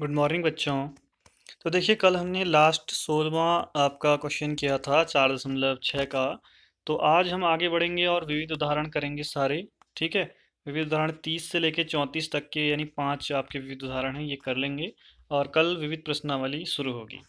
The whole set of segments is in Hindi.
गुड मॉर्निंग बच्चों तो देखिए कल हमने लास्ट सोलवा आपका क्वेश्चन किया था चार दशमलव छः का तो आज हम आगे बढ़ेंगे और विविध उदाहरण करेंगे सारे ठीक है विविध उदाहरण तीस से लेकर चौंतीस तक के यानी पांच आपके विविध उदाहरण हैं ये कर लेंगे और कल विविध प्रश्नावली शुरू होगी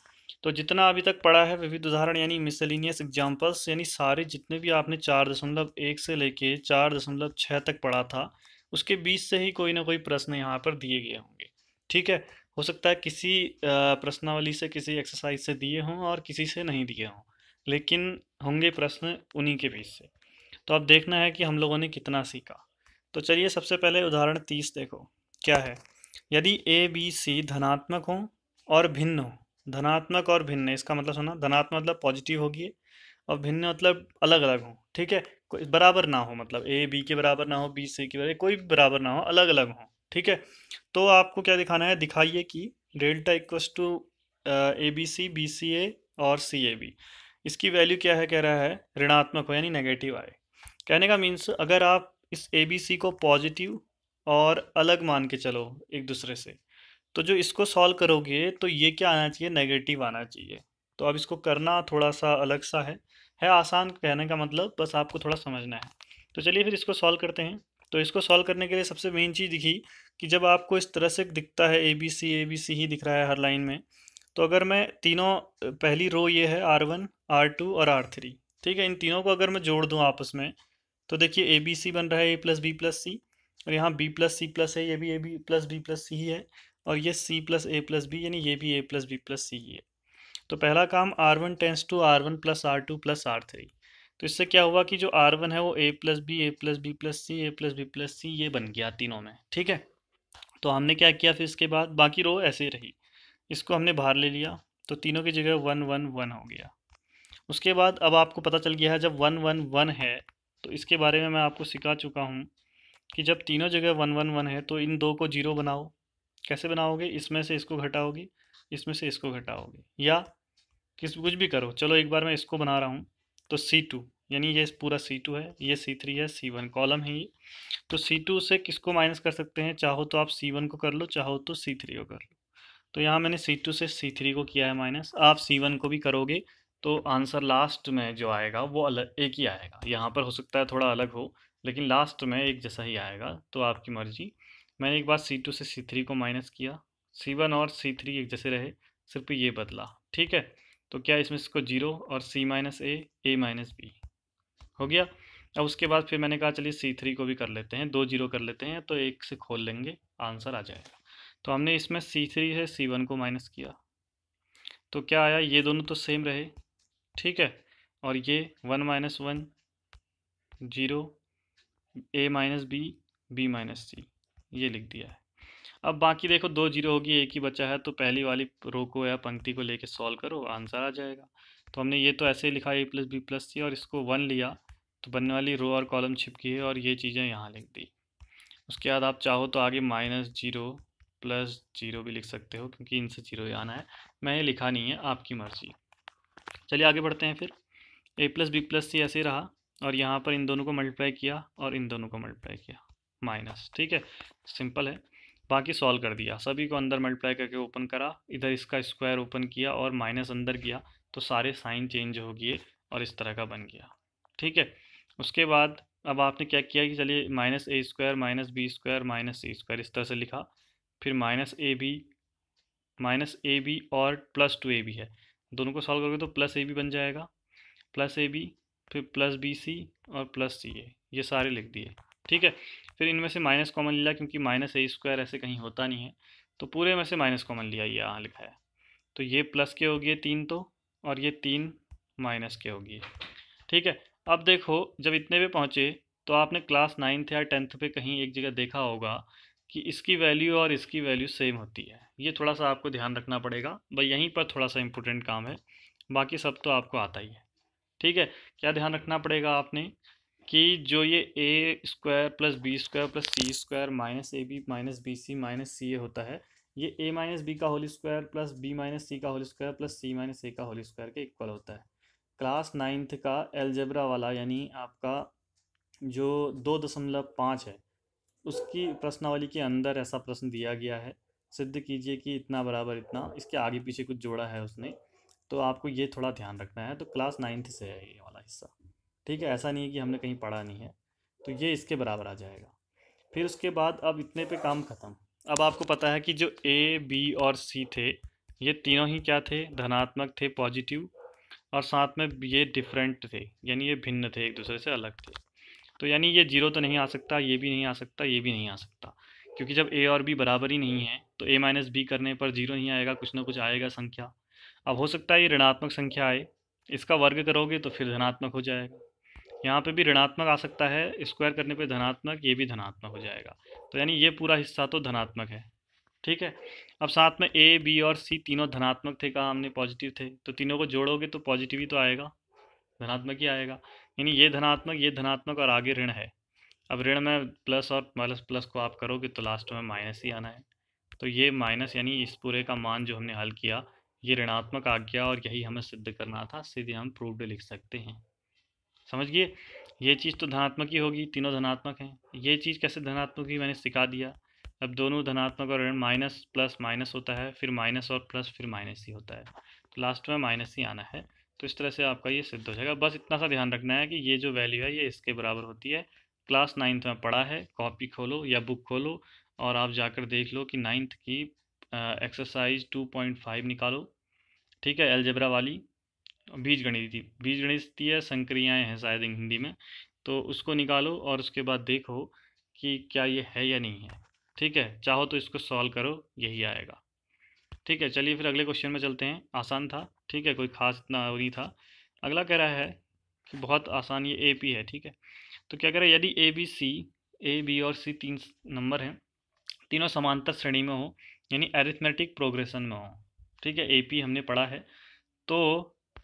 तो जितना अभी तक पढ़ा है विविध उदाहरण यानी मिसलिनियस एग्जाम्पल्स यानी सारे जितने भी आपने चार दशमलव एक से लेके चार दशमलव छः तक पढ़ा था उसके बीच से ही कोई ना कोई प्रश्न यहाँ पर दिए गए होंगे ठीक है हो सकता है किसी प्रश्नावली से किसी एक्सरसाइज से दिए हों और किसी से नहीं दिए हों लेकिन होंगे प्रश्न उन्हीं के बीच से तो अब देखना है कि हम लोगों ने कितना सीखा तो चलिए सबसे पहले उदाहरण तीस देखो क्या है यदि ए बी सी धनात्मक हों और भिन्न हों धनात्मक और भिन्न इसका मतलब सुना धनात्मक मतलब पॉजिटिव होगी और भिन्न मतलब अलग अलग हों ठीक है कोई बराबर ना हो मतलब ए बी के बराबर ना हो बी सी के बराबर कोई भी बराबर ना हो अलग अलग हों ठीक है तो आपको क्या दिखाना है दिखाइए कि delta equals to A B C B C A और सी ए बी इसकी वैल्यू क्या है कह रहा है ऋणात्मक हो यानी नेगेटिव आए कहने का मीन्स अगर आप इस ए बी सी को पॉजिटिव और अलग मान के चलो एक दूसरे से तो जो इसको सॉल्व करोगे तो ये क्या आना चाहिए नेगेटिव आना चाहिए तो अब इसको करना थोड़ा सा अलग सा है है आसान कहने का मतलब बस आपको थोड़ा समझना है तो चलिए फिर इसको सॉल्व करते हैं तो इसको सॉल्व करने के लिए सबसे मेन चीज़ दिखी कि जब आपको इस तरह से दिखता है ए बी सी ए बी सी ही दिख रहा है हर लाइन में तो अगर मैं तीनों पहली रो ये है आर वन आर टू और आर थ्री ठीक है इन तीनों को अगर मैं जोड़ दूँ आपस में तो देखिए ए बी सी बन रहा है A plus B plus C और यहाँ बी प्लस सी प्लस है ये भी A B plus B plus C ही है और ये C plus A plus B यानी ये भी A plus B plus C ही है तो पहला काम R one tends to R one plus R two plus R three तो इससे क्या हुआ कि जो आर वन है वो A plus B A plus B plus C A plus B plus C ये बन गया तीनों में ठीक है तो हमने क्या किया फिर इसके बाद बाकी रो ऐसे ही रही इसको हमने बाहर ले लिया तो तीनों की जगह वन वन वन हो गया उसके बाद अब आपको पता चल गया है जब वन वन वन है तो इसके बारे में मैं आपको सिखा चुका हूँ कि जब तीनों जगह वन वन वन है तो इन दो को जीरो बनाओ कैसे बनाओगे इसमें से इसको घटाओगे इसमें से इसको घटाओगे या किस कुछ भी करो चलो एक बार मैं इसको बना रहा हूँ तो सी टू यानी ये पूरा सी टू है ये सी थ्री है सी वन कॉलम है ये तो सी टू से किसको माइनस कर सकते हैं चाहो तो आप सी वन को कर लो चाहो तो सी थ्री को कर लो तो यहाँ मैंने सी टू से सी थ्री को किया है माइनस आप सी वन को भी करोगे तो आंसर लास्ट में जो आएगा वो अलग एक ही आएगा यहाँ पर हो सकता है थोड़ा अलग हो लेकिन लास्ट में एक जैसा ही आएगा तो आपकी मर्जी मैंने एक बार सी टू से सी थ्री को माइनस किया सी वन और सी थ्री एक जैसे रहे सिर्फ ये बदला ठीक है तो क्या इसमें इसको जीरो और C minus A A minus B हो गया अब उसके बाद फिर मैंने कहा चलिए सी थ्री को भी कर लेते हैं दो जीरो कर लेते हैं तो एक से खोल लेंगे आंसर आ जाएगा तो हमने इसमें सी थ्री से सी वन को माइनस किया तो क्या आया ये दोनों तो सेम रहे ठीक है और ये one minus one zero A minus B B minus C ये लिख दिया है अब बाकी देखो दो जीरो होगी एक ही बचा है तो पहली वाली रो को या पंक्ति को लेके सॉल्व करो आंसर आ जाएगा तो हमने ये तो ऐसे ही लिखा A plus B plus C और इसको वन लिया तो बनने वाली रो और कॉलम छिपकी गई और ये चीज़ें यहाँ लिख दी उसके बाद आप चाहो तो आगे माइनस जीरो प्लस जीरो भी लिख सकते हो क्योंकि इनसे जीरो ही आना है ये लिखा नहीं है आपकी मर्ज़ी चलिए आगे बढ़ते हैं फिर A plus B plus C ऐसे रहा और यहाँ पर इन दोनों को मल्टीप्लाई किया और इन दोनों को मल्टीप्लाई किया माइनस ठीक है सिंपल है बाकी सॉल्व कर दिया सभी को अंदर मल्टीप्लाई करके ओपन करा इधर इसका स्क्वायर ओपन किया और माइनस अंदर किया तो सारे साइन चेंज हो गए और इस तरह का बन गया ठीक है उसके बाद अब आपने क्या किया कि चलिए minus A square minus B square minus C square इस तरह से लिखा फिर minus A B minus A B और प्लस टू ए बी है दोनों को सॉल्व करोगे तो प्लस ए बी बन जाएगा प्लस ए बी फिर प्लस बी सी और प्लस सी ए ये सारे लिख दिए ठीक है फिर इनमें से माइनस कॉमन लिया क्योंकि माइनस ए स्क्वायर ऐसे कहीं होता नहीं है तो पूरे में से माइनस कॉमन लिया ये यहाँ लिखा है तो ये प्लस के होगी तीन तो और ये तीन माइनस के होगी ठीक है अब देखो जब इतने पे पहुँचे तो आपने क्लास नाइन्थ या टेंथ पे कहीं एक जगह देखा होगा कि इसकी वैल्यू और इसकी वैल्यू सेम होती है ये थोड़ा सा आपको ध्यान रखना पड़ेगा भाई यहीं पर थोड़ा सा इम्पोर्टेंट काम है बाकी सब तो आपको आता ही है ठीक है क्या ध्यान रखना पड़ेगा आपने कि जो ये A square plus B square plus C square minus A B minus B C minus C A होता है ये ए माइनस बी का whole square plus B minus C का whole square plus C minus A का होल स्क्वायर के इक्वल होता है क्लास नाइन्थ का एलजेब्रा वाला यानी आपका जो दो दशमलव पाँच है उसकी प्रश्नावली के अंदर ऐसा प्रश्न दिया गया है सिद्ध कीजिए कि इतना बराबर इतना इसके आगे पीछे कुछ जोड़ा है उसने तो आपको ये थोड़ा ध्यान रखना है तो क्लास नाइन्थ से है ये वाला हिस्सा ठीक है ऐसा नहीं है कि हमने कहीं पढ़ा नहीं है तो ये इसके बराबर आ जाएगा फिर उसके बाद अब इतने पे काम ख़त्म अब आपको पता है कि जो ए बी और सी थे ये तीनों ही क्या थे धनात्मक थे पॉजिटिव और साथ में ये डिफरेंट थे यानी ये भिन्न थे एक दूसरे से अलग थे तो यानी ये जीरो तो नहीं आ सकता ये भी नहीं आ सकता ये भी नहीं आ सकता क्योंकि जब ए और बी बराबर ही नहीं है तो ए माइनस बी करने पर जीरो नहीं आएगा कुछ ना कुछ आएगा संख्या अब हो सकता है ये ऋणात्मक संख्या आए इसका वर्ग करोगे तो फिर धनात्मक हो जाएगा यहाँ पे भी ऋणात्मक आ सकता है स्क्वायर करने पे धनात्मक ये भी धनात्मक हो जाएगा तो यानी ये पूरा हिस्सा तो धनात्मक है ठीक है अब साथ में ए बी और सी तीनों धनात्मक थे कहा हमने पॉजिटिव थे तो तीनों को जोड़ोगे तो पॉजिटिव ही तो आएगा धनात्मक ही आएगा यानी ये धनात्मक ये धनात्मक और आगे ऋण है अब ऋण में प्लस और माइनस प्लस को आप करोगे तो लास्ट में माइनस ही आना है तो ये माइनस यानी इस पूरे का मान जो हमने हल किया ये ऋणात्मक आ गया और यही हमें सिद्ध करना था सीधे हम प्रूव्ड लिख सकते हैं समझिए ये चीज़ तो धनात्मक ही होगी तीनों धनात्मक हैं ये चीज़ कैसे धनात्मक ही मैंने सिखा दिया अब दोनों धनात्मक और ऋण माइनस प्लस माइनस होता है फिर माइनस और प्लस फिर माइनस ही होता है तो लास्ट में माइनस ही आना है तो इस तरह से आपका ये सिद्ध हो जाएगा बस इतना सा ध्यान रखना है कि ये जो वैल्यू है ये इसके बराबर होती है क्लास नाइन्थ में पढ़ा है कॉपी खोलो या बुक खोलो और आप जाकर देख लो कि नाइन्थ की एक्सरसाइज टू पॉइंट फाइव निकालो ठीक है एलजेब्रा वाली बीज थी बीज गणित संक्रियाएँ हैं शायद हिंदी में तो उसको निकालो और उसके बाद देखो कि क्या ये है या नहीं है ठीक है चाहो तो इसको सॉल्व करो यही आएगा ठीक है चलिए फिर अगले क्वेश्चन में चलते हैं आसान था ठीक है कोई खास इतना नहीं था अगला कह रहा है कि बहुत आसान ये ए पी है ठीक है तो क्या कह रहा है यदि ए बी सी ए बी और सी तीन नंबर हैं तीनों समांतर श्रेणी में हो यानी एरिथमेटिक प्रोग्रेशन में हो ठीक है ए पी हमने पढ़ा है तो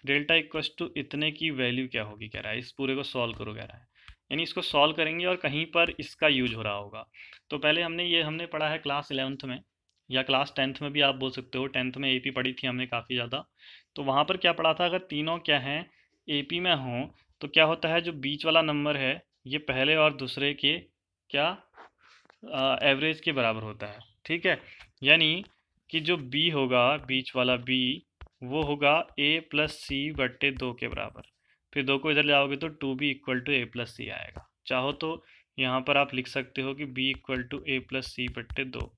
डेल्टा इक्वस टू इतने की वैल्यू क्या होगी कह रहा है इस पूरे को सॉल्व करो कह रहा है यानी इसको सॉल्व करेंगे और कहीं पर इसका यूज हो रहा होगा तो पहले हमने ये हमने पढ़ा है क्लास इलेवंथ में या क्लास टेंथ में भी आप बोल सकते हो टेंथ में ए पढ़ी थी हमने काफ़ी ज़्यादा तो वहाँ पर क्या पढ़ा था अगर तीनों क्या हैं ए में हों तो क्या होता है जो बीच वाला नंबर है ये पहले और दूसरे के क्या एवरेज के बराबर होता है ठीक है यानी कि जो बी होगा बीच वाला बी वो होगा ए प्लस सी बट्टे दो के बराबर फिर दो को इधर ले जाओगे तो two B equal to A plus C आएगा चाहो तो यहाँ पर आप लिख सकते हो कि B equal to A plus C बट्टे दो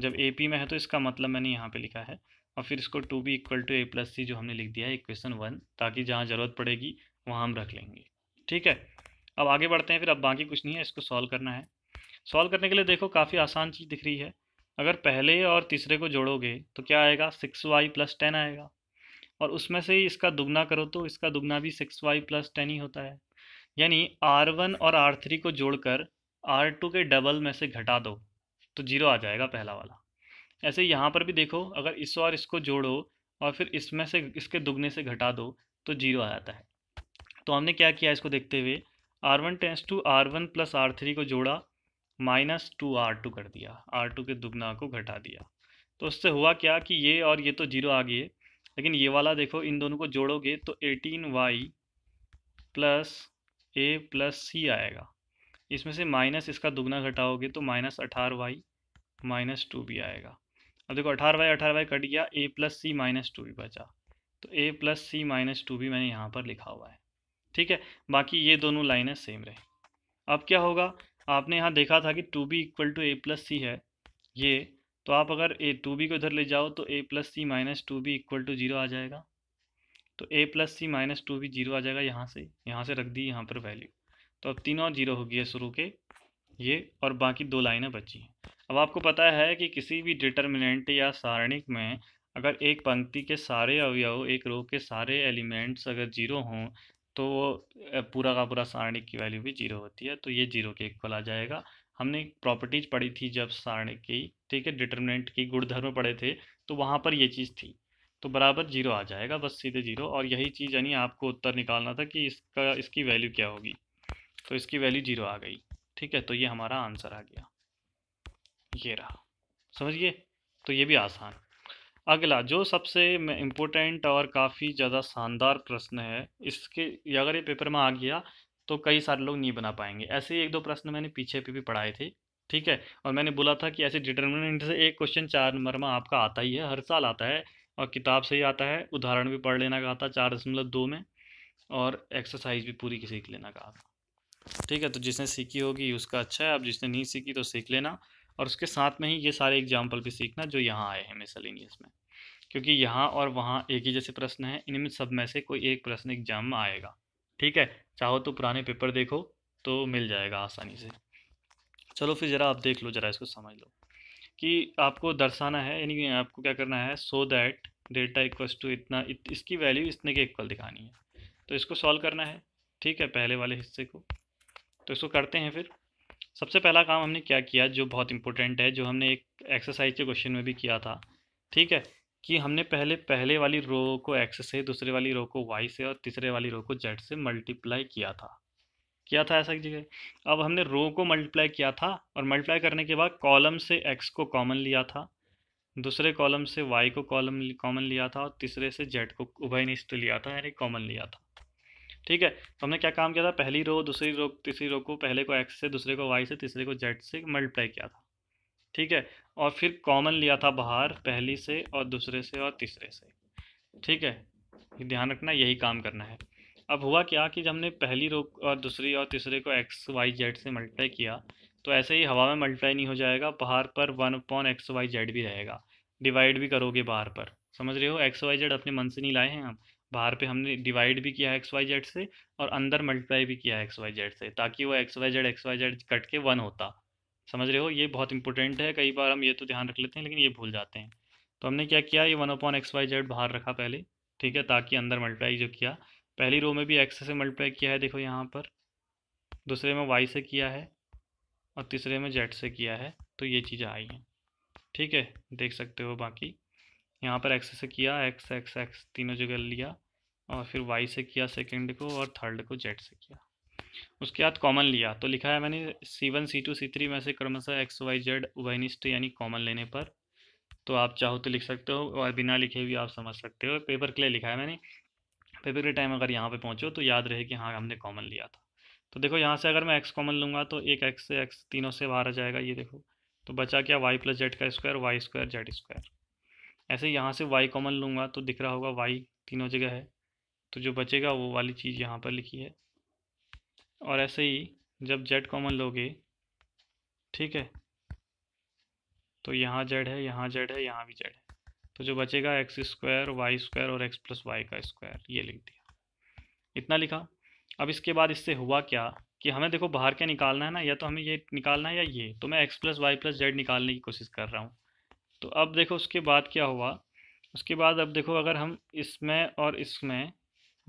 जब ए पी में है तो इसका मतलब मैंने यहाँ पे लिखा है और फिर इसको two B equal to A plus C जो हमने लिख दिया है इक्वेशन वन ताकि जहाँ ज़रूरत पड़ेगी वहाँ हम रख लेंगे ठीक है अब आगे बढ़ते हैं फिर अब बाकी कुछ नहीं है इसको सॉल्व करना है सॉल्व करने के लिए देखो काफ़ी आसान चीज़ दिख रही है अगर पहले और तीसरे को जोड़ोगे तो क्या आएगा सिक्स वाई प्लस टेन आएगा और उसमें से ही इसका दुगना करो तो इसका दुगना भी सिक्स वाई प्लस टेन ही होता है यानी आर वन और आर थ्री को जोड़कर आर टू के डबल में से घटा दो तो जीरो आ जाएगा पहला वाला ऐसे यहाँ पर भी देखो अगर इस और इसको जोड़ो और फिर इसमें से इसके दुगने से घटा दो तो जीरो आ जाता है तो हमने क्या किया इसको देखते हुए R one tends to R one plus R three को जोड़ा माइनस टू आर टू कर दिया आर टू के दुगना को घटा दिया तो उससे हुआ क्या कि ये और ये तो जीरो आ गई है लेकिन ये वाला देखो इन दोनों को जोड़ोगे तो eighteen Y plus A plus C आएगा इसमें से माइनस इसका दुगना घटाओगे तो माइनस अठारह वाई माइनस टू भी आएगा अब देखो अठारह वाई अठारह वाई कट गया A plus C minus two भी बचा तो A plus C minus two भी मैंने यहाँ पर लिखा हुआ है ठीक है बाकी ये दोनों लाइनें सेम रहे अब क्या होगा आपने यहाँ देखा था कि two B equal to A plus C है ये तो आप अगर ए टू बी को इधर ले जाओ तो A plus C minus two B equal to zero आ जाएगा तो A plus C minus two B zero आ जाएगा यहाँ से यहाँ से रख दी यहाँ पर वैल्यू तो अब तीनों जीरो हो गई है शुरू के ये और बाकी दो लाइनें बची हैं अब आपको पता है कि किसी भी डिटर्मिनेंट या सारणिक में अगर एक पंक्ति के सारे अवयव एक रो के सारे एलिमेंट्स अगर जीरो हों तो पूरा का पूरा सारणिक की वैल्यू भी जीरो होती है तो ये जीरो के इक्वल आ जाएगा हमने प्रॉपर्टीज पढ़ी थी जब सारणिक की ठीक है डिटर्मिनेंट की गुणधर्म पढ़े थे तो वहाँ पर ये चीज़ थी तो बराबर जीरो आ जाएगा बस सीधे जीरो और यही चीज़ यानी आपको उत्तर निकालना था कि इसका इसकी वैल्यू क्या होगी तो इसकी वैल्यू जीरो आ गई ठीक है तो ये हमारा आंसर आ गया ये रहा समझिए तो ये भी आसान अगला जो सबसे इम्पोर्टेंट और काफ़ी ज़्यादा शानदार प्रश्न है इसके अगर ये पेपर में आ गया तो कई सारे लोग नहीं बना पाएंगे ऐसे ही एक दो प्रश्न मैंने पीछे पे भी पढ़ाए थे ठीक है और मैंने बोला था कि ऐसे डिटर्मिनेंट से एक क्वेश्चन चार नंबर में आपका आता ही है हर साल आता है और किताब से ही आता है उदाहरण भी पढ़ लेना कहा था चार दशमलव दो में और एक्सरसाइज भी पूरी की सीख लेना कहा था ठीक है तो जिसने सीखी होगी उसका अच्छा है अब जिसने नहीं सीखी तो सीख लेना और उसके साथ में ही ये सारे एग्जाम्पल भी सीखना जो यहाँ आए हैं मिसलिनियस में क्योंकि यहाँ और वहाँ एक ही जैसे प्रश्न हैं इनमें सब में से कोई एक प्रश्न एग्जाम में आएगा ठीक है चाहो तो पुराने पेपर देखो तो मिल जाएगा आसानी से चलो फिर ज़रा आप देख लो ज़रा इसको समझ लो कि आपको दर्शाना है यानी आपको क्या करना है so that delta equals to इतना इत, इसकी वैल्यू इतने के इक्वल दिखानी है तो इसको सॉल्व करना है ठीक है पहले वाले हिस्से को तो इसको करते हैं फिर सबसे पहला काम हमने क्या किया जो बहुत इंपॉर्टेंट है जो हमने एक एक्सरसाइज के क्वेश्चन में भी किया था ठीक है कि हमने पहले पहले वाली रो को एक्स से दूसरे वाली रो को वाई से और तीसरे वाली रो को जेड से मल्टीप्लाई किया था किया था ऐसा जगह अब हमने रो को मल्टीप्लाई किया था और मल्टीप्लाई करने के बाद कॉलम से एक्स को कॉमन लिया था दूसरे कॉलम से वाई को कॉलम कॉमन लिया था और तीसरे से जेड को उभयनिष्ठ लिया था यानी कॉमन लिया था ठीक है तो हमने क्या काम किया था पहली रो दूसरी रो तीसरी रो को पहले को एक्स से दूसरे को वाई से तीसरे को जेड से मल्टीप्लाई किया था ठीक है और फिर कॉमन लिया था बाहर पहली से और दूसरे से और तीसरे से ठीक है ध्यान रखना यही काम करना है अब हुआ क्या कि जब हमने पहली रो और दूसरी और तीसरे को एक्स वाई जेड से मल्टीप्लाई किया तो ऐसे ही हवा में मल्टीप्लाई नहीं हो जाएगा बाहर पर one upon X Y Z भी रहेगा डिवाइड भी करोगे बाहर पर समझ रहे हो एक्स वाई जेड अपने मन से नहीं लाए हैं हम बाहर पे हमने डिवाइड भी किया है एक्स वाई जेड से और अंदर मल्टीप्लाई भी किया है एक्स वाई जेड से ताकि वो X Y Z X Y Z cut के वन होता समझ रहे हो ये बहुत इंपॉर्टेंट है कई बार हम ये तो ध्यान रख लेते हैं लेकिन ये भूल जाते हैं तो हमने क्या किया ये one upon X Y Z बाहर रखा पहले ठीक है ताकि अंदर मल्टीप्लाई जो किया पहली रो में भी एक्स से मल्टीप्लाई किया है देखो यहाँ पर दूसरे में वाई से किया है और तीसरे में जेड से किया है तो ये चीज़ें आई हैं ठीक है देख सकते हो बाकी यहाँ पर एक्स से किया एक्स एक्स एक्स तीनों जगह लिया और फिर वाई से किया सेकेंड को और थर्ड को जेड से किया उसके बाद कॉमन लिया तो लिखा है मैंने C one C two C three में से क्रमशः एक्स वाई जेड वाइनिस्ट यानी कॉमन लेने पर तो आप चाहो तो लिख सकते हो और बिना लिखे भी आप समझ सकते हो पेपर के लिए लिखा है मैंने पेपर के टाइम अगर यहाँ पे पहुँचो तो याद रहे कि हाँ हमने कॉमन लिया था तो देखो यहाँ से अगर मैं एक्स कॉमन लूँगा तो एक एक्स से एक्स तीनों से बाहर आ जाएगा ये देखो तो बचा क्या वाई प्लस जेड का square Y square Z square ऐसे यहाँ से वाई कॉमन लूँगा तो दिख रहा होगा वाई तीनों जगह है तो जो बचेगा वो वाली चीज़ यहाँ पर लिखी है और ऐसे ही जब जेड कॉमन लोगे ठीक है तो यहाँ जेड है यहाँ जेड है यहाँ भी जेड है तो जो बचेगा एक्स स्क्वायर वाई स्क्वायर और एक्स प्लस वाई का स्क्वायर ये लिख दिया इतना लिखा अब इसके बाद इससे हुआ क्या कि हमें देखो बाहर क्या निकालना है ना या तो हमें ये निकालना है या ये तो मैं X plus Y plus Z निकालने की कोशिश कर रहा हूँ तो अब देखो उसके बाद क्या हुआ उसके बाद अब देखो अगर हम इसमें और इसमें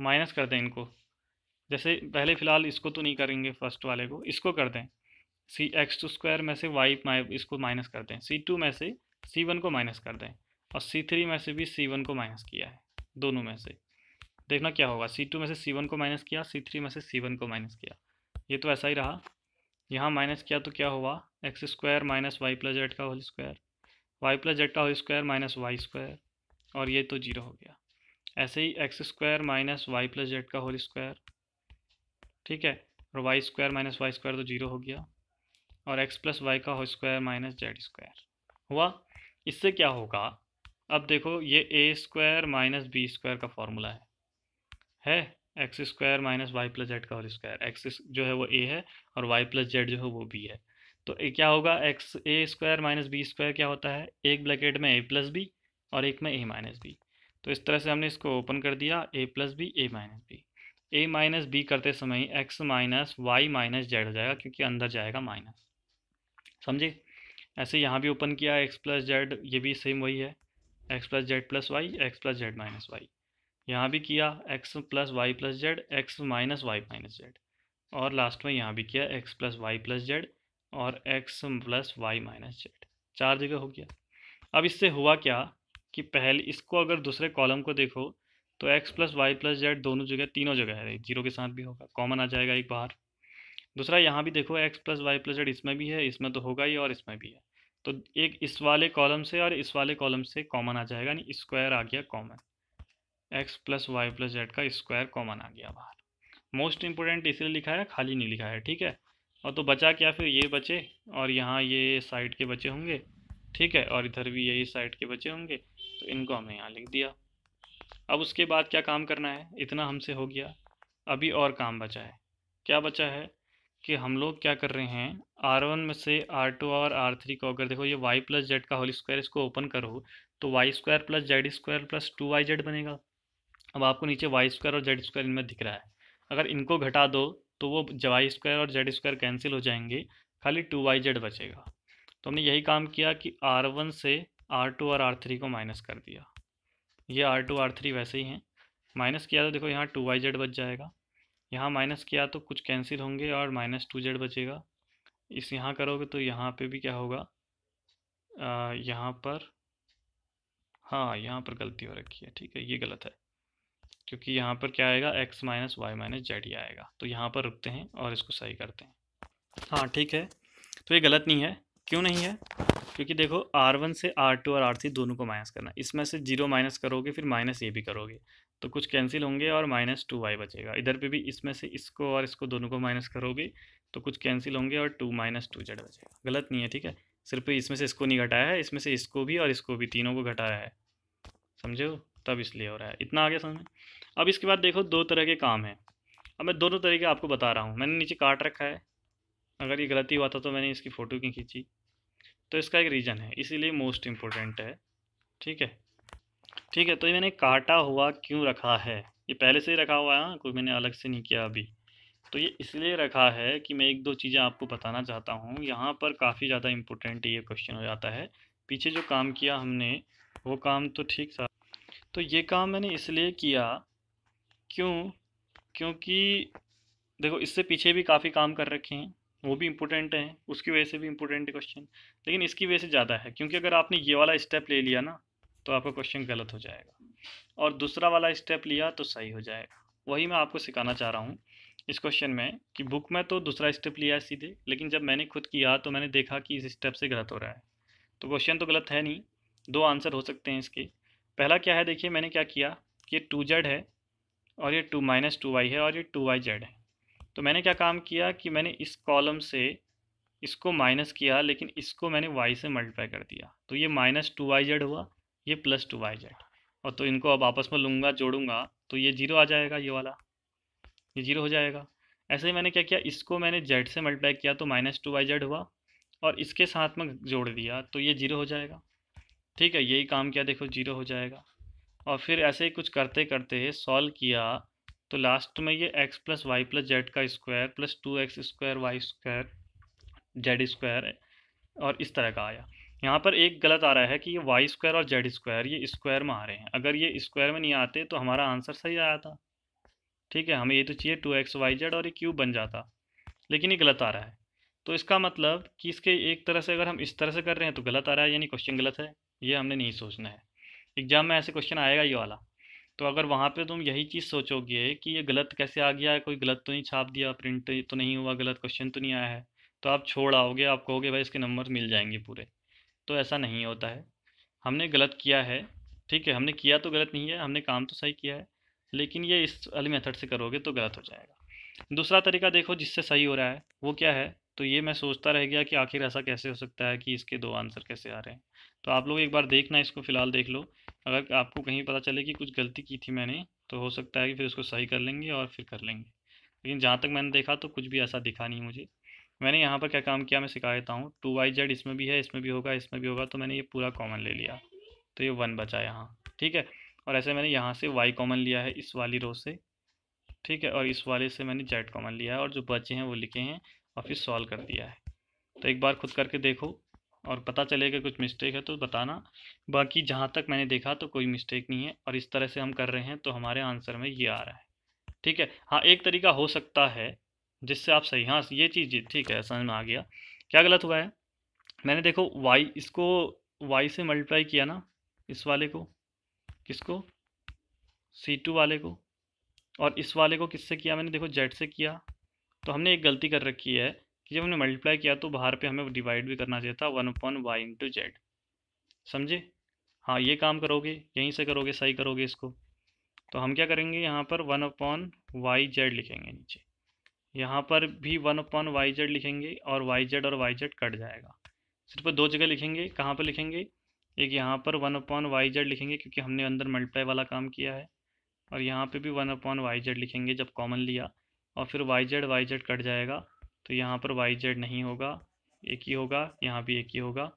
माइनस कर दें इनको जैसे पहले फ़िलहाल इसको तो नहीं करेंगे फर्स्ट वाले को इसको कर दें सी एक्स टू स्क्वायर में से वाई इसको माइनस कर दें सी टू में से सी वन को माइनस कर दें और सी थ्री में से भी सी वन को माइनस किया है दोनों में से देखना क्या होगा सी टू में से सी वन को माइनस किया सी थ्री में से सी वन को माइनस किया ये तो ऐसा ही रहा यहाँ माइनस किया तो क्या हुआ X square minus Y plus Z का whole square Y plus Z का whole square minus Y square और ये तो जीरो हो गया ऐसे ही X square minus Y plus Z का होल स्क्वायर ठीक है और Y square minus Y square तो जीरो हो गया और एक्स प्लस वाई का whole square minus Z square हुआ इससे क्या होगा अब देखो ये A square minus B square का फॉर्मूला है है X square minus Y plus Z का होल स्क्वायर एक्स जो है वो ए है और वाई प्लस जेड जो है वो बी है तो ए क्या होगा X A square minus B square क्या होता है एक ब्लैकेट में ए प्लस बी और एक में ए माइनस बी तो इस तरह से हमने इसको ओपन कर दिया A plus B A minus B A minus B करते समय X minus Y minus Z हो जाएगा क्योंकि अंदर जाएगा माइनस समझे ऐसे यहाँ भी ओपन किया एक्स प्लस जेड ये भी सेम वही है X plus Z plus Y X plus Z minus Y यहाँ भी किया X plus Y plus Z X minus Y minus Z और लास्ट में यहाँ भी किया X plus Y plus Z और X plus Y minus Z चार जगह हो गया अब इससे हुआ क्या कि पहले इसको अगर दूसरे कॉलम को देखो तो X plus Y plus Z दोनों जगह तीनों जगह है जीरो के साथ भी होगा कॉमन आ जाएगा एक बार दूसरा यहाँ भी देखो X plus Y plus Z इसमें भी है इसमें तो होगा ही और इसमें भी है तो एक इस वाले कॉलम से और इस वाले कॉलम से कॉमन आ जाएगा यानी स्क्वायर आ गया common X plus Y plus Z का स्क्वायर कॉमन आ गया बाहर मोस्ट इम्पोर्टेंट इसलिए लिखा है खाली नहीं लिखा है ठीक है और तो बचा क्या फिर ये बचे और यहाँ ये साइड के बचे होंगे ठीक है और इधर भी यही साइड के बचे होंगे तो इनको हमने यहाँ लिख दिया अब उसके बाद क्या काम करना है इतना हमसे हो गया अभी और काम बचा है क्या बचा है कि हम लोग क्या कर रहे हैं आर वन में से आर टू और आर थ्री को अगर देखो ये वाई प्लस जेड का होल स्क्वायर इसको ओपन करो तो Y square plus Z square plus two Y Z बनेगा अब आपको नीचे वाई स्क्वायर और जेड स्क्वायर इनमें दिख रहा है अगर इनको घटा दो तो वो वाई स्क्वायर और जेड स्क्वायर कैंसिल हो जाएंगे खाली टू वाई जेड बचेगा तो हमने यही काम किया कि आर वन से आर टू और आर थ्री को माइनस कर दिया ये आर टू आर थ्री वैसे ही हैं माइनस किया तो देखो यहाँ टू वाई जेड बच जाएगा यहाँ माइनस किया तो कुछ कैंसिल होंगे और माइनस टू जेड बचेगा इस यहाँ करोगे तो यहाँ पे भी क्या होगा यहाँ पर हाँ यहाँ पर गलती हो रखी है ठीक है ये गलत है क्योंकि यहाँ पर क्या आएगा X minus Y minus Z ही आएगा तो यहाँ पर रुकते हैं और इसको सही करते हैं हाँ ठीक है तो ये गलत नहीं है क्यों नहीं है क्योंकि देखो आर वन से आर टू और आर थ्री दोनों को माइनस करना इसमें से जीरो माइनस करोगे फिर माइनस ये भी करोगे तो कुछ कैंसिल होंगे और माइनस टू वाई बचेगा इधर पे भी इसमें से इसको और इसको दोनों को माइनस करोगे तो कुछ कैंसिल होंगे और टू माइनस टू जेड बचेगा गलत नहीं है ठीक है सिर्फ इसमें से इसको नहीं घटाया है इसमें से इसको भी और इसको भी तीनों को घटाया है समझो तब इसलिए हो रहा है इतना आ गया समझ में अब इसके बाद देखो दो तरह के काम हैं अब मैं दोनों तरीके आपको बता रहा हूँ मैंने नीचे काट रखा है अगर ये गलती हुआ था तो मैंने इसकी फ़ोटो क्यों खींची तो इसका एक रीज़न है इसीलिए मोस्ट इम्पोर्टेंट है ठीक है ठीक है तो ये मैंने काटा हुआ क्यों रखा है ये पहले से ही रखा हुआ है कोई मैंने अलग से नहीं किया अभी तो ये इसलिए रखा है कि मैं एक दो चीज़ें आपको बताना चाहता हूँ यहाँ पर काफ़ी ज़्यादा इम्पोर्टेंट ये क्वेश्चन हो जाता है पीछे जो काम किया हमने वो काम तो ठीक था तो ये काम मैंने इसलिए किया क्यों क्योंकि देखो इससे पीछे भी काफ़ी काम कर रखे हैं वो भी इम्पोर्टेंट है उसकी वजह से भी इम्पोर्टेंट है क्वेश्चन लेकिन इसकी वजह से ज़्यादा है क्योंकि अगर आपने ये वाला स्टेप ले लिया ना तो आपका क्वेश्चन गलत हो जाएगा और दूसरा वाला स्टेप लिया तो सही हो जाएगा वही मैं आपको सिखाना चाह रहा हूँ इस क्वेश्चन में कि बुक में तो दूसरा स्टेप लिया है सीधे लेकिन जब मैंने खुद किया तो मैंने देखा कि इस स्टेप से गलत हो रहा है तो क्वेश्चन तो गलत है नहीं दो आंसर हो सकते हैं इसके पहला क्या है देखिए मैंने क्या किया कि ये टू जेड है और ये टू माइनस टू वाई है और ये टू वाई जेड है तो मैंने क्या काम किया कि मैंने इस कॉलम से इसको माइनस किया लेकिन इसको मैंने वाई से मल्टीप्लाई कर दिया तो ये माइनस टू वाई जेड हुआ ये प्लस टू वाई जेड और तो इनको अब आपस में लूँगा जोड़ूंगा तो ये जीरो आ जाएगा ये वाला ये जीरो हो जाएगा ऐसे ही मैंने क्या किया इसको मैंने जेड से मल्टीप्लाई किया तो माइनस टू वाई जेड हुआ और इसके साथ में जोड़ दिया तो ये जीरो हो जाएगा ठीक है यही काम किया देखो जीरो हो जाएगा और फिर ऐसे ही कुछ करते करते सॉल्व किया तो लास्ट तो में ये x plus Y plus Z का square plus two x square Y square Z square और इस तरह का आया यहाँ पर एक गलत आ रहा है कि ये वाई स्क्वायर और जेड स्क्वायर ये स्क्वायर में आ रहे हैं अगर ये स्क्वायर में नहीं आते तो हमारा आंसर सही आया था ठीक है हमें ये तो चाहिए टू एक्स वाई जेड और ये क्यूब बन जाता लेकिन ये गलत आ रहा है तो इसका मतलब कि इसके एक तरह से अगर हम इस तरह से कर रहे हैं तो गलत आ रहा है यानी क्वेश्चन गलत है ये हमने नहीं सोचना है एग्जाम में ऐसे क्वेश्चन आएगा ये वाला तो अगर वहाँ पे तुम यही चीज़ सोचोगे कि ये गलत कैसे आ गया है कोई गलत तो नहीं छाप दिया प्रिंट तो नहीं हुआ गलत क्वेश्चन तो नहीं आया है तो आप छोड़ आओगे आप कहोगे भाई इसके नंबर मिल जाएंगे पूरे तो ऐसा नहीं होता है हमने गलत किया है ठीक है हमने किया तो गलत नहीं है हमने काम तो सही किया है लेकिन ये इस अली मेथड से करोगे तो गलत हो जाएगा दूसरा तरीका देखो जिससे सही हो रहा है वो क्या है तो ये मैं सोचता रह गया कि आखिर ऐसा कैसे हो सकता है कि इसके दो आंसर कैसे आ रहे हैं तो आप लोग एक बार देखना इसको फ़िलहाल देख लो अगर आपको कहीं पता चले कि कुछ गलती की थी मैंने तो हो सकता है कि फिर उसको सही कर लेंगे और फिर कर लेंगे लेकिन जहाँ तक मैंने देखा तो कुछ भी ऐसा दिखा नहीं मुझे मैंने यहाँ पर क्या काम किया मैं सिखा देता हूँ टू वाई जेड इसमें भी है इसमें भी होगा इसमें भी होगा तो मैंने ये पूरा कॉमन ले लिया तो ये वन बचा यहाँ ठीक है और ऐसे मैंने यहाँ से वाई कॉमन लिया है इस वाली रो से ठीक है और इस वाले से मैंने जेड कॉमन लिया है और जो बचे हैं वो लिखे हैं और फिर सॉल्व कर दिया है तो एक बार खुद करके देखो और पता चलेगा कुछ मिस्टेक है तो बताना बाकी जहाँ तक मैंने देखा तो कोई मिस्टेक नहीं है और इस तरह से हम कर रहे हैं तो हमारे आंसर में ये आ रहा है ठीक है हाँ एक तरीका हो सकता है जिससे आप सही हाँ ये चीज़ ठीक है समझ में आ गया क्या गलत हुआ है मैंने देखो वाई इसको वाई से मल्टीप्लाई किया ना इस वाले को किसको सी टू वाले को और इस वाले को किससे किया मैंने देखो जेड से किया तो हमने एक गलती कर रखी है कि जब हमने मल्टीप्लाई किया तो बाहर पे हमें डिवाइड भी करना चाहिए था one upon y into z समझे हाँ ये काम करोगे यहीं से करोगे सही करोगे इसको तो हम क्या करेंगे यहाँ पर वन अपॉन वाई जेड लिखेंगे नीचे यहाँ पर भी वन अपॉन वाई जेड लिखेंगे और वाई जेड और वाई जेड कट जाएगा सिर्फ दो जगह लिखेंगे कहाँ पर लिखेंगे एक यहाँ पर वन अपॉन वाई जेड लिखेंगे क्योंकि हमने अंदर मल्टीप्लाई वाला काम किया है और यहाँ पर भी वन अपॉन वाई जेड लिखेंगे जब कॉमन लिया और फिर y z y Z cut जाएगा तो यहाँ पर वाई जेड नहीं होगा एक ही होगा यहाँ भी एक ही होगा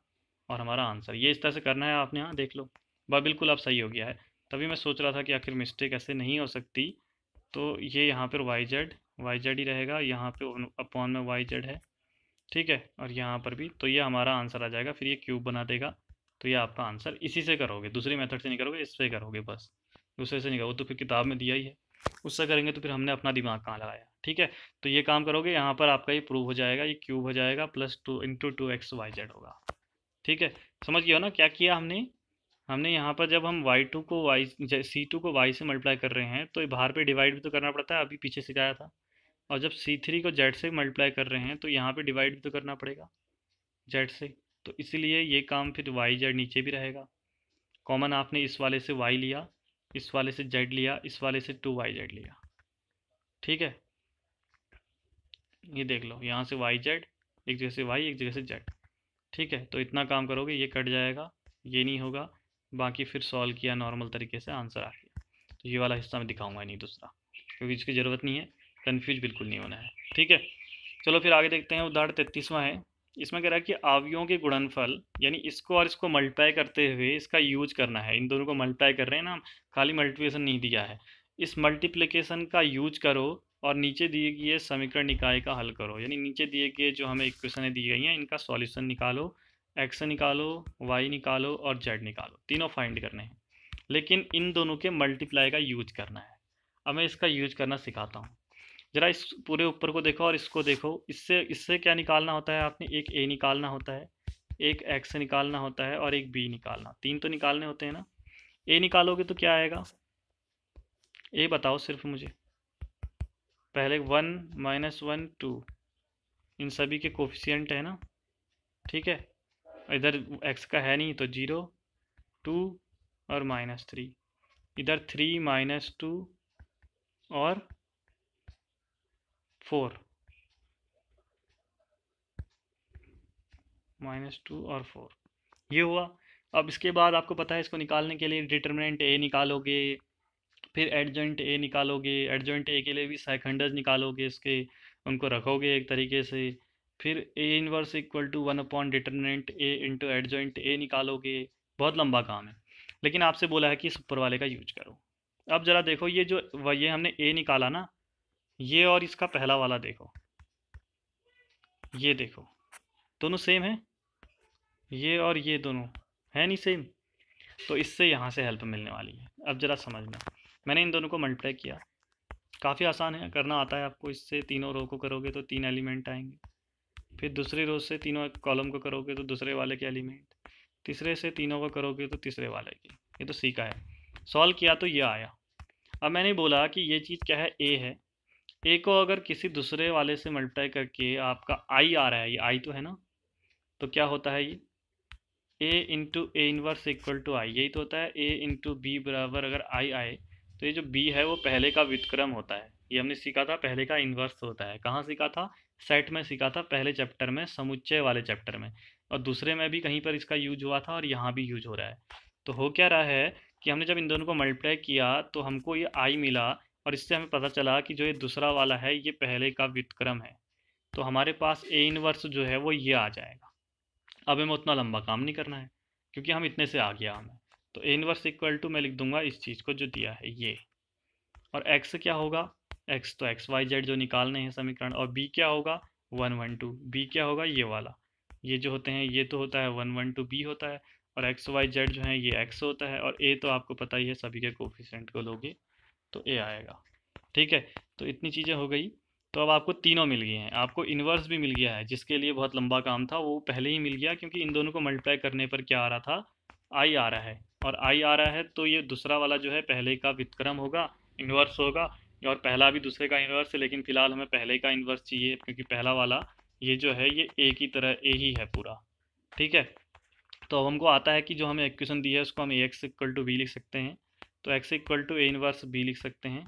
और हमारा आंसर ये इस तरह से करना है आपने यहाँ देख लो वह बिल्कुल अब सही हो गया है तभी मैं सोच रहा था कि आखिर मिस्टेक ऐसे नहीं हो सकती तो ये यहाँ पर वाई जेड वाई जेड ही रहेगा यहाँ पर अपॉन में वाई जेड है ठीक है और यहाँ पर भी तो ये हमारा आंसर आ जाएगा फिर ये क्यूब बना देगा तो ये आपका आंसर इसी से करोगे दूसरी मेथड से नहीं करोगे इससे करोगे बस दूसरे से नहीं करोगे तो फिर किताब में दिया ही है उससे करेंगे तो फिर हमने अपना दिमाग कहाँ लगाया ठीक है तो ये काम करोगे यहाँ पर आपका ये प्रूव हो जाएगा ये क्यूब हो जाएगा plus two into two x Y z होगा ठीक है समझ गया ना क्या किया हमने हमने यहाँ पर जब हम वाई टू को वाई सी टू को वाई से मल्टीप्लाई कर रहे हैं तो बाहर पे डिवाइड भी तो करना पड़ता है अभी पीछे सिखाया था और जब सी थ्री को जेड से मल्टीप्लाई कर रहे हैं तो यहाँ पर डिवाइड भी तो करना पड़ेगा जेड से तो इसीलिए ये काम फिर वाई जेड नीचे भी रहेगा कॉमन आपने इस वाले से वाई लिया इस वाले से जेड लिया इस वाले से टू वाई जेड लिया ठीक है ये देख लो यहाँ से वाई जेड एक जगह से वाई एक जगह से जेड ठीक है तो इतना काम करोगे ये कट जाएगा ये नहीं होगा बाकी फिर सॉल्व किया नॉर्मल तरीके से आंसर आ गया तो ये वाला हिस्सा मैं दिखाऊंगा नहीं दूसरा क्योंकि इसकी ज़रूरत नहीं है कन्फ्यूज बिल्कुल नहीं होना है ठीक है चलो फिर आगे देखते हैं उदाहरण तैतीसवां है इसमें कह रहा है कि आवियों के गुणनफल यानी इसको और इसको मल्टीप्लाई करते हुए इसका यूज करना है इन दोनों को मल्टीप्लाई कर रहे हैं ना हम खाली मल्टीप्लिकेशन नहीं दिया है इस मल्टीप्लिकेशन का यूज करो और नीचे दिए गए समीकरण निकाय का हल करो यानी नीचे दिए गए जो हमें इक्वेशनें दी गई हैं इनका सॉल्यूशन निकालो एक्स निकालो वाई निकालो और जेड निकालो तीनों फाइंड करने हैं लेकिन इन दोनों के मल्टीप्लाई का यूज करना है अब मैं इसका यूज करना सिखाता हूँ ज़रा इस पूरे ऊपर को देखो और इसको देखो इससे इससे क्या निकालना होता है आपने एक ए निकालना होता है एक एक्स निकालना होता है और एक बी निकालना तीन तो निकालने होते हैं ना ए निकालोगे तो क्या आएगा ए बताओ सिर्फ मुझे पहले वन माइनस वन टू इन सभी के कोफिशियंट है ना ठीक है इधर एक्स का है नहीं तो जीरो टू और माइनस थ्री इधर थ्री माइनस टू और फोर माइनस टू और फोर ये हुआ अब इसके बाद आपको पता है इसको निकालने के लिए डिटर्मिनेंट ए निकालोगे फिर एडजेंट ए निकालोगे एडजेंट ए के लिए भी सेकंडर्स निकालोगे इसके उनको रखोगे एक तरीके से फिर A inverse equal to one upon determinant A into adjoint A निकालोगे बहुत लंबा काम है लेकिन आपसे बोला है कि इस ऊपर वाले का यूज करो अब ज़रा देखो ये जो ये हमने ए निकाला ना ये और इसका पहला वाला देखो ये देखो दोनों सेम है ये और ये दोनों है नहीं सेम तो इससे यहाँ से हेल्प मिलने वाली है अब ज़रा समझना मैंने इन दोनों को मल्टीप्लाई किया काफ़ी आसान है करना आता है आपको इससे तीनों रो को करोगे तो तीन एलिमेंट आएंगे फिर दूसरे रो से तीनों कॉलम को करोगे तो दूसरे वाले के एलिमेंट तीसरे से तीनों को करोगे तो तीसरे वाले के ये तो सीखा है सॉल्व किया तो ये आया अब मैंने बोला कि ये चीज़ क्या है ए है ए को अगर किसी दूसरे वाले से मल्टीप्लाई करके आपका आई आ रहा है ये आई तो है ना तो क्या होता है ये A into A inverse equal to I यही तो होता है ए इंटू बी बराबर अगर आई आए तो ये जो बी है वो पहले का व्युतक्रम होता है ये हमने सीखा था पहले का इनवर्स होता है कहाँ सीखा था सेट में सीखा था पहले चैप्टर में समुच्चय वाले चैप्टर में और दूसरे में भी कहीं पर इसका यूज हुआ था और यहाँ भी यूज हो रहा है तो हो क्या रहा है कि हमने जब इन दोनों को मल्टीप्लाई किया तो हमको ये आई मिला और इससे हमें पता चला कि जो ये दूसरा वाला है ये पहले का व्युतक्रम है तो हमारे पास ए इनवर्स जो है वो ये आ जाएगा अब हमें उतना लंबा काम नहीं करना है क्योंकि हम इतने से आ गया हमें तो ए इनवर्स इक्वल टू मैं लिख दूंगा इस चीज़ को जो दिया है ये और एक्स क्या होगा एक्स तो एक्स वाई जेड जो निकालने हैं समीकरण और बी क्या होगा वन वन टू बी क्या होगा ये वाला ये जो होते हैं ये तो होता है वन वन टू बी होता है और एक्स वाई जेड जो है ये एक्स होता है और ए तो आपको पता ही है सभी के कोफिशेंट को लोगे तो ए आएगा ठीक है तो इतनी चीज़ें हो गई तो अब आपको तीनों मिल गए हैं आपको इन्वर्स भी मिल गया है जिसके लिए बहुत लंबा काम था वो पहले ही मिल गया क्योंकि इन दोनों को मल्टीप्लाई करने पर क्या आ रहा था आई आ रहा है और आई आ रहा है तो ये दूसरा वाला जो है पहले का वितक्रम होगा इन्वर्स होगा और पहला भी दूसरे का इन्वर्स है लेकिन फ़िलहाल हमें पहले का इन्वर्स चाहिए क्योंकि पहला वाला ये जो है ये ए की तरह ए ही है पूरा ठीक है तो अब हमको आता है कि जो हमें एक्वेशन दी है उसको हम A X equal to B लिख सकते हैं तो X equal to A inverse B लिख सकते हैं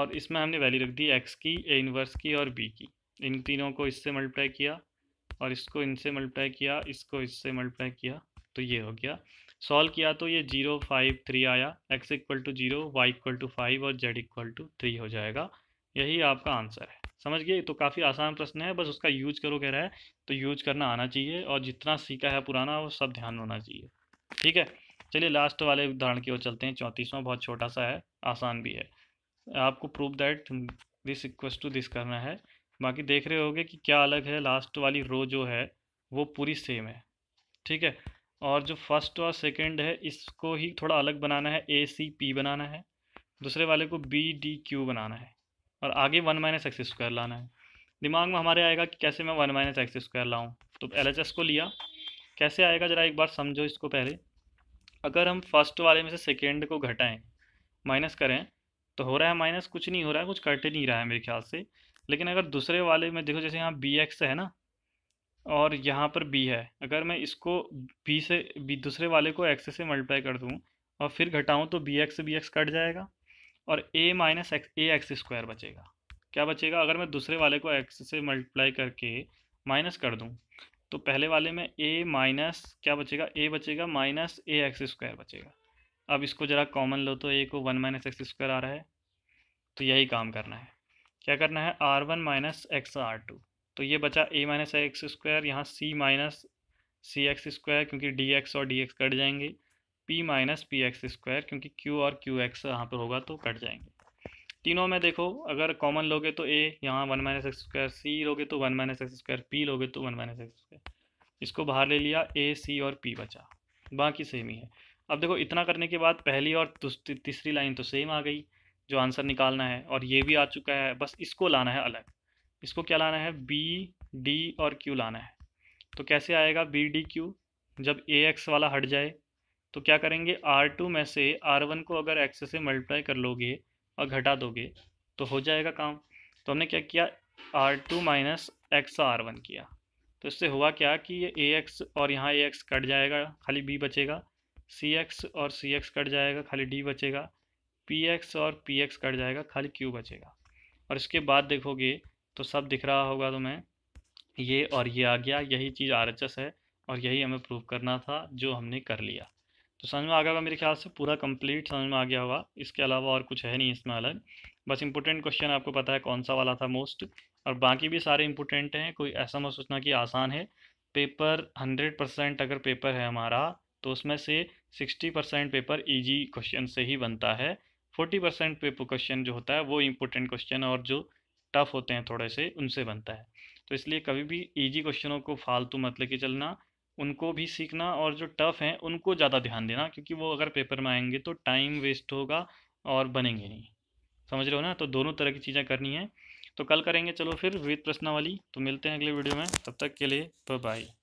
और इसमें हमने वैल्यू रख दी एक्स की ए इनवर्स की और बी की इन तीनों को इससे मल्टीप्लाई किया और इसको इनसे मल्टीप्लाई किया इसको इससे मल्टीप्लाई किया तो ये हो गया सॉल्व किया तो ये जीरो फाइव थ्री आया x equal to zero y equal to five और जेड इक्वल टू थ्री हो जाएगा यही आपका आंसर है समझ गए तो काफ़ी आसान प्रश्न है बस उसका यूज करो कह रहा है तो यूज करना आना चाहिए और जितना सीखा है पुराना वो सब ध्यान होना चाहिए ठीक है चलिए लास्ट वाले उदाहरण की ओर चलते हैं चौंतीसवां बहुत छोटा सा है आसान भी है आपको prove that this equals to this करना है बाकी देख रहे होगे कि क्या अलग है लास्ट वाली रो जो है वो पूरी सेम है ठीक है और जो फर्स्ट और सेकंड है इसको ही थोड़ा अलग बनाना है ए सी पी बनाना है दूसरे वाले को बी डी क्यू बनाना है और आगे वन माइनस एक्स स्क्वायर लाना है दिमाग में हमारे आएगा कि कैसे मैं वन माइनस एक्स स्क्वायर लाऊँ तो एल को लिया कैसे आएगा ज़रा एक बार समझो इसको पहले अगर हम फर्स्ट वाले में से सेकेंड को घटाएं माइनस करें तो हो रहा है माइनस कुछ नहीं हो रहा है कुछ कट नहीं रहा है मेरे ख्याल से लेकिन अगर दूसरे वाले में देखो जैसे यहाँ बी एक्स है ना और यहाँ पर बी है अगर मैं इसको बी से बी दूसरे वाले को एक्स से मल्टीप्लाई कर दूँ और फिर घटाऊँ तो b x b x cut जाएगा और a minus x a x square बचेगा क्या बचेगा अगर मैं दूसरे वाले को एक्स से मल्टीप्लाई करके माइनस कर दूँ तो पहले वाले में ए माइनस क्या बचेगा ए बचेगा माइनस ए एक्स स्क्वायर बचेगा अब इसको ज़रा कॉमन लो तो ए को वन माइनस एक्स स्क्वायर आ रहा है तो यही काम करना है क्या करना है R one minus x R two तो ये बचा ए माइनस एक्स स्क्वायर यहाँ c minus c x square क्योंकि डी एक्स और डी एक्स कट जाएंगे p minus p x square क्योंकि क्यू और क्यू एक्स यहाँ पर होगा तो कट जाएंगे तीनों में देखो अगर कॉमन लोगे तो ए यहाँ one minus x square c लोगे तो one minus x square p लोगे तो वन माइनस एक्स स्क्वायर इसको बाहर ले लिया ए सी और पी बचा बाकी सेम ही है अब देखो इतना करने के बाद पहली और तीसरी लाइन तो सेम आ गई जो आंसर निकालना है और ये भी आ चुका है बस इसको लाना है अलग इसको क्या लाना है बी डी और क्यू लाना है तो कैसे आएगा बी डी क्यू जब ए एक्स वाला हट जाए तो क्या करेंगे आर टू में से आर वन को अगर एक्स से मल्टीप्लाई कर लोगे और घटा दोगे तो हो जाएगा काम तो हमने क्या किया R two minus x R one किया तो इससे हुआ क्या कि ये ए एक्स और यहाँ ए एक्स कट जाएगा खाली बी बचेगा सी एक्स और सी एक्स कट जाएगा खाली डी बचेगा पी एक्स और पी एक्स कट जाएगा खाली क्यू बचेगा और इसके बाद देखोगे तो सब दिख रहा होगा तुम्हें ये और ये आ गया यही चीज़ आर है और यही हमें प्रूव करना था जो हमने कर लिया तो समझ में आ गया होगा मेरे ख्याल से पूरा कंप्लीट समझ में आ गया होगा इसके अलावा और कुछ है नहीं इसमें अलग बस इंपॉर्टेंट क्वेश्चन आपको पता है कौन सा वाला था मोस्ट और बाकी भी सारे इंपॉर्टेंट हैं कोई ऐसा मत सोचना कि आसान है पेपर हंड्रेड परसेंट अगर पेपर है हमारा तो उसमें से sixty percent paper easy question से ही बनता है फोर्टी परसेंट पेपर क्वेश्चन जो होता है वो इंपॉर्टेंट क्वेश्चन और जो टफ होते हैं थोड़े से उनसे बनता है तो इसलिए कभी भी ईजी क्वेश्चनों को फालतू मत लेके चलना उनको भी सीखना और जो टफ़ हैं उनको ज़्यादा ध्यान देना क्योंकि वो अगर पेपर में आएंगे तो टाइम वेस्ट होगा और बनेंगे नहीं समझ रहे हो ना तो दोनों तरह की चीज़ें करनी है तो कल करेंगे चलो फिर विविध प्रश्नावली तो मिलते हैं अगले वीडियो में तब तक के लिए बाय